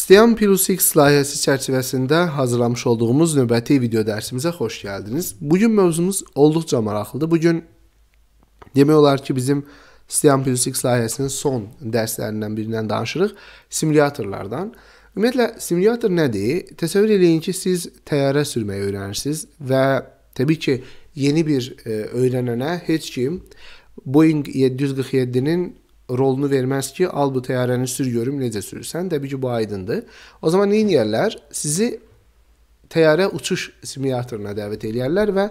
STEAM Plus X layihəsi çərçivəsində hazırlamış olduğumuz növbəti video dərsimizə xoş gəldiniz. Bu gün mövzumuz olduqca maraqlıdır. Bu gün demək olar ki, bizim STEAM Plus X layihəsinin son dərslərindən birindən danışırıq, simulyatorlardan. Ümumiyyətlə simulyator nədir? Təsəvvür eləyin ki, siz təyyarə sürməyi öyrənirsiniz və təbii ki, yeni bir e, öyrənənə heç kim Boeing 747-nin rolunu verməz ki, al bu təyyarəni sür görüm necə sürürsən. Təbii ki, bu aydındır. O zaman nə edirlər? Sizi təyyarə uçuş simulyatoruna dəvət eləyərlər və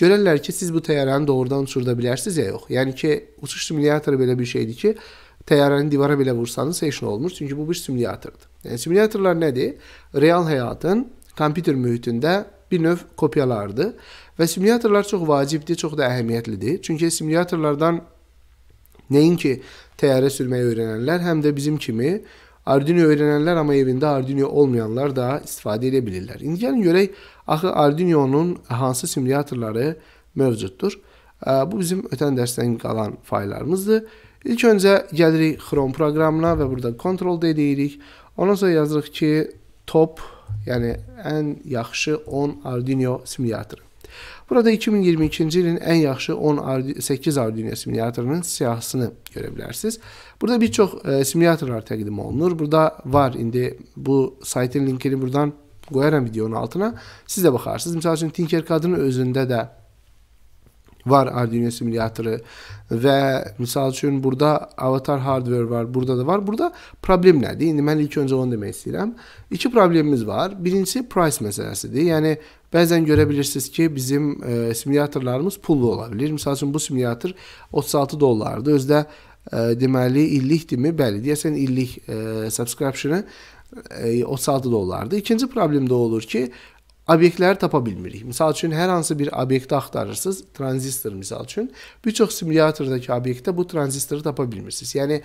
görərlər ki, siz bu təyyarəni doğrudan uçurda bilərsiniz ya yox. Yəni ki, uçuş simulyatoru belə bir şeydir ki, təyyarəni divara belə vursanız heç nə olmur, çünki bu bir simulyatordur. Yəni simulyatorlar nədir? Real həyatın kompüter mühitində bir növ kopyalardır və simulyatorlar çox vacibdir, çox da əhəmiyyətlidir. Çünki simulyatorlardan nəinki təyyarə sürməyi öyrənənlər, həm də bizim kimi Arduino öyrənənlər amma evində Arduino olmayanlar da istifadə edə bilirlər. İndi gəlin görək axı Arduino'nun hansı simulyatorları mövcuddur. Bu bizim ötən dərsdən qalan fayllarımızdır. İlk öncə gəlirik Chrome proqramına və burada Ctrl D deyirik. Ondan sonra yazırıq ki, top, yəni ən yaxşı 10 Arduino simulyator. Burada 2022-ci ilin ən yaxşı 10 ardi 8 Arduino simulyatorunun siyahısını görə bilərsiniz. Burada bir çox e, simulyatorlar təqdim olunur. Burada var indi bu saytın linkini buradan qoyaram videonun altına. Siz də baxarsınız. Məsəl üçün Tinkercad-ın özündə də var Arduino simülatörü və misal üçün burada avatar hardware var, burada da var. Burada problem nədir? İndi mən ilk öncə onu demək istəyirəm. İki problemimiz var. Birincisi price məsələsidir. Yəni Bəzən görə bilirsiniz ki, bizim e, simulyatorlarımız pullu ola bilər. Məsəl üçün bu simulyator 36 dollardır. Özdə e, deməli illikdirmi? Bəli, deyəsən illik e, subscription-ı e, 36 dollardır. İkinci problem də olur ki, obyektləri tapa bilmirik. Məsəl üçün hər hansı bir obyekti axtarırsınız, tranzistor misal üçün, bir çox simulyatordakı obyektdə bu tranzistoru tapa bilmirsiniz. Yəni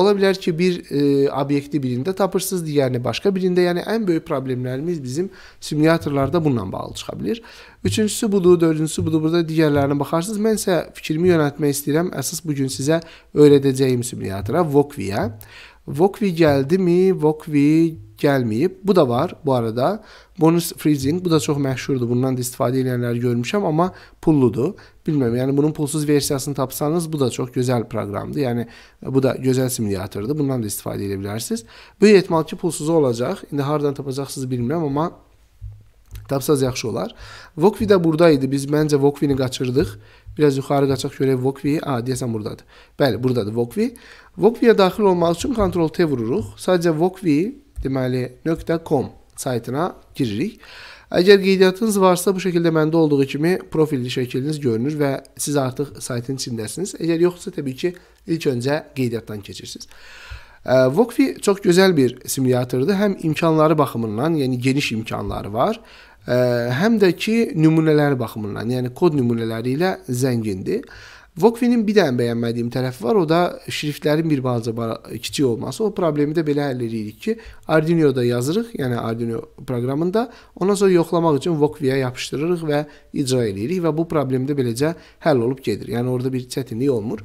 ola bilər ki, bir e, obyekti birində tapırsınız, digərini başqa birində. Yəni ən böyük problemlərimiz bizim simulyatorlarda bununla bağlı çıxa bilər. Üçüncüsü budur, dördüncüsü budur. Burada digərlərinə baxarsınız. Mən isə fikrimi yönəltmək istəyirəm. Əsas bu gün sizə öyrədəcəyim simulyatora Vokvi-yə. Vokvi gəldimi? Vokvi gəlməyib. Bu da var bu arada. Bonus freezing bu da çox məşhurdur. Bundan da istifadə edənləri görmüşəm, amma pulludur. Bilmirəm, yəni bunun pulsuz versiyasını tapsanız bu da çox gözəl proqramdır. Yəni bu da gözəl simulyatordur. Bundan da istifadə edə bilərsiniz. Böyük ehtimal ki, pulsuz olacaq. İndi hardan tapacaqsınız bilmirəm, amma tapsaz yaxşı olar. Vokvi də buradaydı. Biz məncə Vokvini qaçırdıq. Biraz yuxarı qaçaq görək Vokvi. A, deyəsən buradadır. Bəli, buradadır Vokvi. Vokviyə daxil olmaq üçün Ctrl T vururuq. Sadəcə Vokvi deməli .com saytına giririk. Əgər qeydiyyatınız varsa, bu şəkildə məndə olduğu kimi profilli şəkliniz görünür və siz artıq saytın içindəsiniz. Əgər yoxsa təbii ki, ilk öncə qeydiyyatdan keçirsiniz. Vokfi çox gözəl bir simulyatordur. Həm imkanları baxımından, yəni geniş imkanları var, həm də ki nümunələri baxımından, yəni kod nümunələri ilə zəngindir. Vokvin'in bir dənə bəyənmədiyim tərəfi var. O da şriftlərin bir balaca kiçik olması. O problemi də belə həll edirik ki, Arduino'da yazırıq, yəni Arduino proqramında. Ondan sonra yoxlamaq üçün Vokviyə yapışdırırıq və icra edirik və bu problem də beləcə həll olub gedir. Yəni orada bir çətinlik olmur.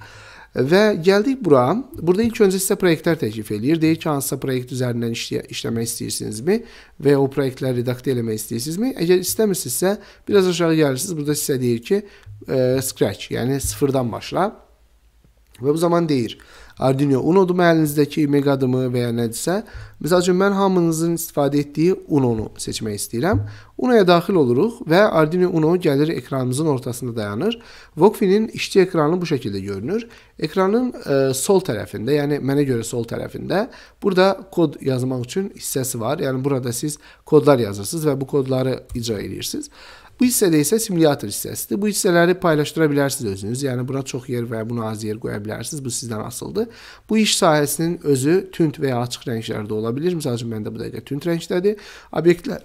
Ve geldik buraya. Burada ilk önce size proyektler teklif edir. Değil ki, hansısa proyekt üzerinden işlə istiyorsunuz istəyirsinizmi Ve ya o proyektləri redaktə istiyorsunuz istəyirsinizmi? Eğer istəmirsinizsə, biraz aşağı gelirsiniz. Burada size deyir ki, e, scratch, yani sıfırdan başla. Və bu zaman deyir: Arduino Uno-dur əlinizdəki mega adımı və ya nədirsə. Məsəl üçün mən hamınızın istifadə etdiyi Uno-nu seçmək istəyirəm. Uno-ya daxil oluruq və Arduino Uno gəlir ekranımızın ortasında dayanır. Vokfinin işçi ekranı bu şəkildə görünür. Ekranın ə, e, sol tərəfində, yəni mənə görə sol tərəfində burada kod yazmaq üçün hissəsi var. Yəni burada siz kodlar yazırsınız və bu kodları icra edirsiniz. Bu hissədə isə simulyator hissəsidir. Bu hissələri paylaşdıra bilərsiniz özünüz. Yəni bura çox yer və buna az yer qoya bilərsiniz. Bu sizdən asılıdır. Bu iş sahəsinin özü tünd və ya açıq rənglərdə ola bilir. Məsəl üçün məndə bu dəqiqə tünd rəngdədir. Obyektlər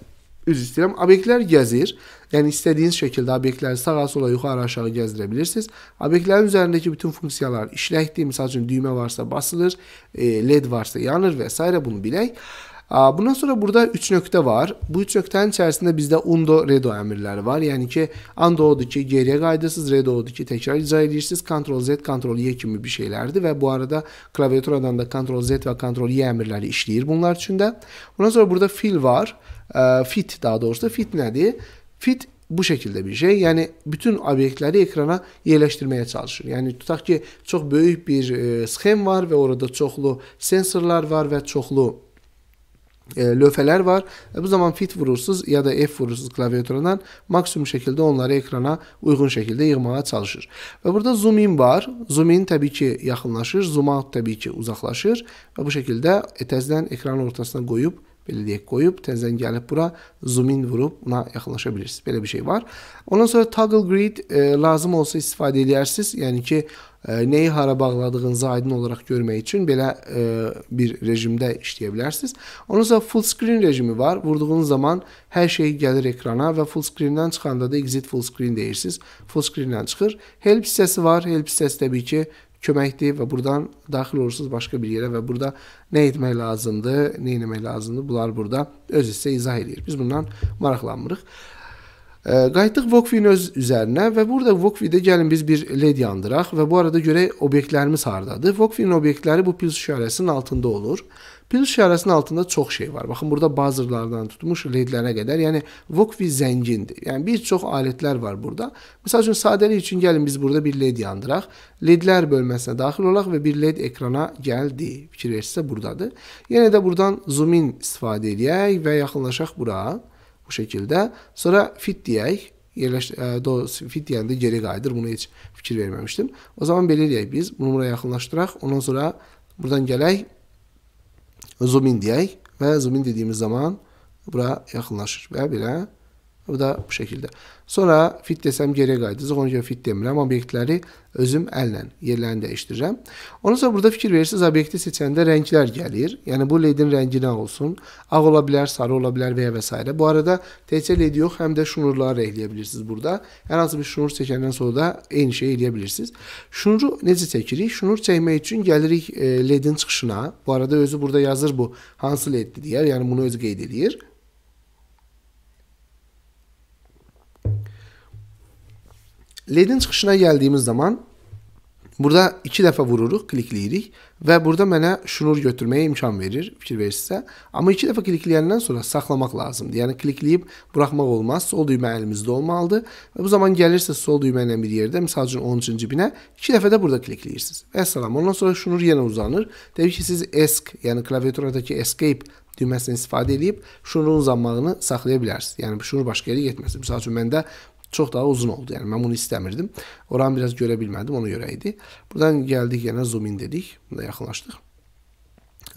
üzr istəyirəm. Obyektlər gəzir. Yəni istədiyiniz şəkildə obyektləri sağa sola, yuxarı aşağı gəzdirə bilirsiniz. Obyektlərin üzərindəki bütün funksiyalar işləkdir. Məsəl üçün düymə varsa basılır, e, LED varsa yanır və s. bunu bilək. Bundan sonra burada 3 nöqtə var. Bu 3 nöqtənin içərisində bizdə undo, redo əmrləri var. Yəni ki, undo odur ki, geriyə qayıdırsınız, redo odur ki, təkrar icra edirsiniz. Ctrl Z, Ctrl Y kimi bir şeylərdir və bu arada klaviaturadan da Ctrl Z və Ctrl Y əmrləri işləyir bunlar üçün də. Bundan sonra burada fill var. Fit daha doğrusu fit nədir? Fit bu şəkildə bir şey. Yəni bütün obyektləri ekrana yerləşdirməyə çalışır. Yəni tutaq ki, çox böyük bir e, sxem var və orada çoxlu sensorlar var və çoxlu e, löfələr var. E, bu zaman fit vurursuz ya da F vurursuz klaviaturadan maksimum şəkildə onları ekrana uyğun şəkildə yığmağa çalışır. Və burada zoom in var. Zoom in təbii ki yaxınlaşır, zoom out təbii ki uzaqlaşır və bu şəkildə e, təzədən ekranın ortasına qoyub belə deyək, qoyub təzədən gəlib bura zoom in vurub buna yaxınlaşa bilirsiniz. Belə bir şey var. Ondan sonra toggle grid e, lazım olsa istifadə edərsiniz. Yəni ki, Nəyi hara bağladığınızı aydın olaraq görmək üçün belə e, bir rejimdə işləyə bilərsiniz. Onun sonra full screen rejimi var. Vurduğunuz zaman hər şey gəlir ekrana və full screen-dən çıxanda da exit full screen deyirsiniz. Full screen-dən çıxır. Help hissəsi var. Help hissəsi təbii ki, köməkdir və buradan daxil olursunuz başqa bir yerə və burada nə etmək lazımdır, nə etmək lazımdır, bunlar burada öz hissə izah edir. Biz bundan maraqlanmırıq. Qayıtdıq Vokvin öz üzərinə və burada Vokvidə gəlin biz bir led yandıraq və bu arada görək obyektlərimiz hardadır. Vokvinin obyektləri bu pil işarəsinin altında olur. Pil işarəsinin altında çox şey var. Baxın burada buzzerlardan tutmuş ledlərə qədər, yəni Vokvi zəngindir. Yəni bir çox alətlər var burada. Məsəl üçün sadəlik üçün gəlin biz burada bir led yandıraq. Ledlər bölməsinə daxil olaq və bir led ekrana gəldi. Fikir versə burdadır. Yenə də buradan zoom in istifadə edək və yaxınlaşaq bura bu şəkildə. Sonra fit deyək, yerləş ə, e, do, fit deyəndə geri qayıdır. Bunu heç fikir verməmişdim. O zaman belə eləyək biz. Bunu bura yaxınlaşdıraq. Ondan sonra buradan gələk zoom in deyək və zoom in dediyimiz zaman bura yaxınlaşır və belə Bu da bu şəkildə. Sonra fit desəm geriyə qayıdacaq. Ona görə fit demirəm. Obyektləri özüm əllə yerlərini dəyişdirirəm. Ondan sonra burada fikir verirsiniz, obyekti seçəndə rənglər gəlir. Yəni bu ledin rəngi nə olsun? Ağ ola bilər, sarı ola bilər və ya və s. Bu arada təkcə led yox, həm də şnurları eləyə bilirsiniz burada. Hər hansı bir şnur çəkəndən sonra da eyni şeyi eləyə bilirsiniz. Şnuru necə çəkirik? Şnur çəkmək üçün gəlirik e, ledin çıxışına. Bu arada özü burada yazır bu hansı leddir deyər. Yəni bunu özü qeyd eləyir. LED-in çıxışına gəldiyimiz zaman burada 2 dəfə vururuq, klikləyirik və burada mənə şnur götürməyə imkan verir, fikir versə. Amma 2 dəfə klikləyəndən sonra saxlamaq lazımdır. Yəni klikləyib buraxmaq olmaz. Sol düymə əlimizdə olmalıdır. Və bu zaman gəlirsə sol düymə ilə bir yerdə, məsəl üçün 13-cü binə 2 dəfə də burada klikləyirsiniz. Vəssalam. Ondan sonra şnur yenə uzanır. Təbii ki, siz ESC, yəni klaviaturadakı Escape düyməsindən istifadə edib şnurun uzanmağını saxlaya bilərsiniz. Yəni şnur başqa yerə getməsin. Məsəl üçün məndə Çox daha uzun oldu. Yəni mən bunu istəmirdim. Oranı biraz görə bilmədim, ona görə idi. Buradan gəldik yenə zoom in dedik, buna yaxınlaşdıq.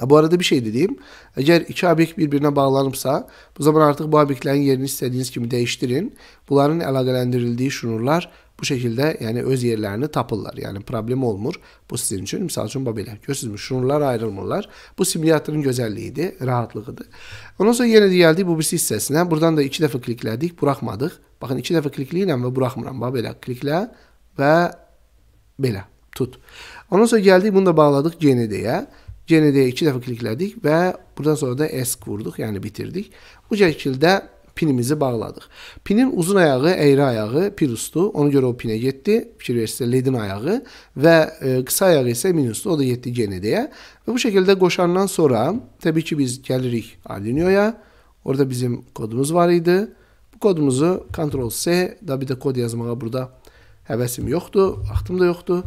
Bu arada bir şey dediyim. Əgər iki obyekt bir-birinə bağlanıbsa, bu zaman artıq bu obyektlərin yerini istədiyiniz kimi dəyişdirin. Bunların əlaqələndirildiyi şnurlar Bu şəkildə yəni öz yerlərini tapırlar. Yəni problem olmur. Bu sizin üçün misal üçün belə. Görürsüzmü? Şunlar ayrılmırlar. Bu simulyatorun gözəlliyidir, rahatlığıdır. Ondan sonra yenə də gəldik bu birisi hissəsinə. Buradan da 2 dəfə kliklədik, buraxmadıq. Baxın 2 dəfə klikləyirəm və buraxmıram. Bax belə kliklə və belə tut. Ondan sonra gəldik bunu da bağladıq GND-yə. GND-yə 2 dəfə kliklədik və buradan sonra da ESC vurduq, yəni bitirdik. Bu şəkildə pinimizi bağladıq. Pinin uzun ayağı əyri ayağı pirusdu. Ona görə o pinə getdi. Fikir versisə ledin ayağı və e, qısa ayağı isə minusdu. O da getdi gene deyə. Və bu şəkildə qoşandan sonra təbii ki biz gəlirik Arduino'ya. Orada bizim kodumuz var idi. Bu kodumuzu Ctrl C, da bir də kod yazmağa burada həvəsim yoxdur, vaxtım da yoxdur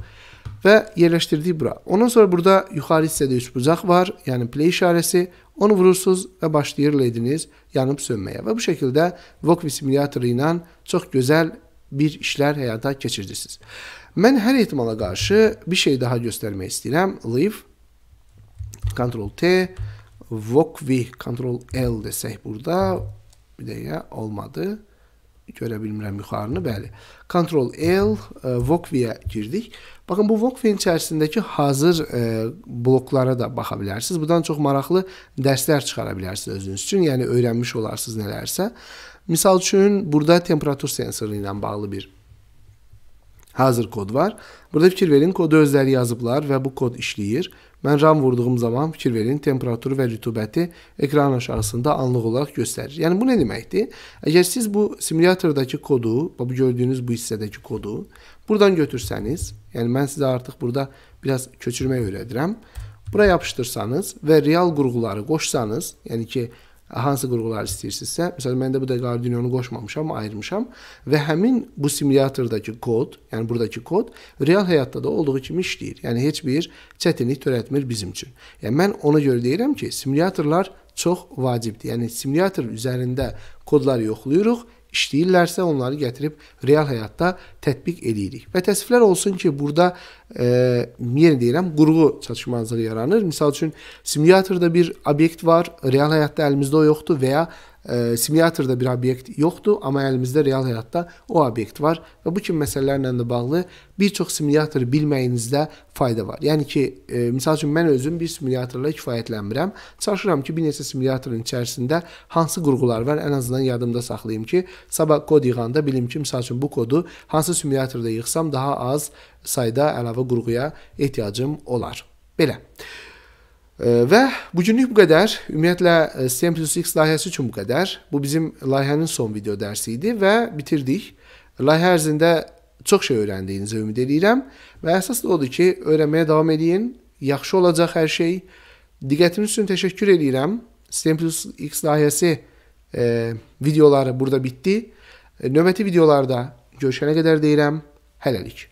ve yerleştirdiği bura. Ondan sonra burada yuxarı hissədə üç bucaq var, yəni play işarəsi. Onu vurursunuz və başlayır lediniz yanıb sönməyə. Və bu şəkildə Vogue simulyator ilə çox gözəl bir işlər həyata keçirirsiniz. Mən hər ehtimala qarşı bir şey daha göstərmək istəyirəm. Leave Ctrl T Vogue Ctrl L desək burada bir dəqiqə olmadı görə bilmirəm yuxarını, bəli. Ctrl L e, Vokvia girdik. Baxın bu Vokvin içərisindəki hazır e, bloklara da baxa bilərsiniz. Burdan çox maraqlı dərslər çıxara bilərsiniz özünüz üçün. Yəni öyrənmiş olarsınız nələrsə. Məsəl üçün burada temperatur sensoru ilə bağlı bir hazır kod var. Burada fikir verin, kodu özləri yazıblar və bu kod işləyir. Mən ram vurduğum zaman fikir verin, temperaturu və rütubəti ekran aşağısında anlıq olaraq göstərir. Yəni bu nə deməkdir? Əgər siz bu simulyatordakı kodu, bu gördüyünüz bu hissədəki kodu buradan götürsəniz, yəni mən sizə artıq burada biraz köçürmək öyrədirəm. Bura yapışdırsanız və real qurğuları qoşsanız, yəni ki, hansı qurğular istəyirsinizsə, məsələn mən də bu dəqiqə Arduino-nu qoşmamışam, ayırmışam və həmin bu simulyatordakı kod, yəni buradakı kod real həyatda da olduğu kimi işləyir. Yəni heç bir çətinlik törətmir bizim üçün. Yəni mən ona görə deyirəm ki, simulyatorlar çox vacibdir. Yəni simulyator üzərində kodları yoxlayırıq işləyirlərsə, onları gətirib real həyatda tətbiq eləyirik. Və təəssüflər olsun ki, burada e, yenə deyirəm, qurğu çatışmazlığı yaranır. Məsəl üçün simulyatorda bir obyekt var, real həyatda əlimizdə o yoxdur və ya E, simulyatorda bir obyekt yoxdur, amma əlimizdə real həyatda o obyekt var və bu kimi məsələlərlə də bağlı bir çox simulyator bilməyinizdə fayda var. Yəni ki, e, məsəl üçün mən özüm bir simulyatorla kifayətlənmirəm. Çalışıram ki, bir neçə simulyatorun içərisində hansı qurğular var, ən azından yadımda saxlayım ki, sabah kod yığanda bilim ki, məsəl üçün bu kodu hansı simulyatorda yığsam daha az sayda əlavə qurğuya ehtiyacım olar. Belə. Və bugünlük bu qədər. Ümumiyyətlə STEM plus X layihəsi üçün bu qədər. Bu bizim layihənin son video dərsi idi və bitirdik. Layihə ərzində çox şey öyrəndiyinizi ümid edirəm və əsas da odur ki, öyrənməyə davam edin. Yaxşı olacaq hər şey. Diqqətiniz üçün təşəkkür edirəm. STEM plus X layihəsi e, videoları burada bitdi. E, növbəti videolarda görüşənə qədər deyirəm. Hələlik.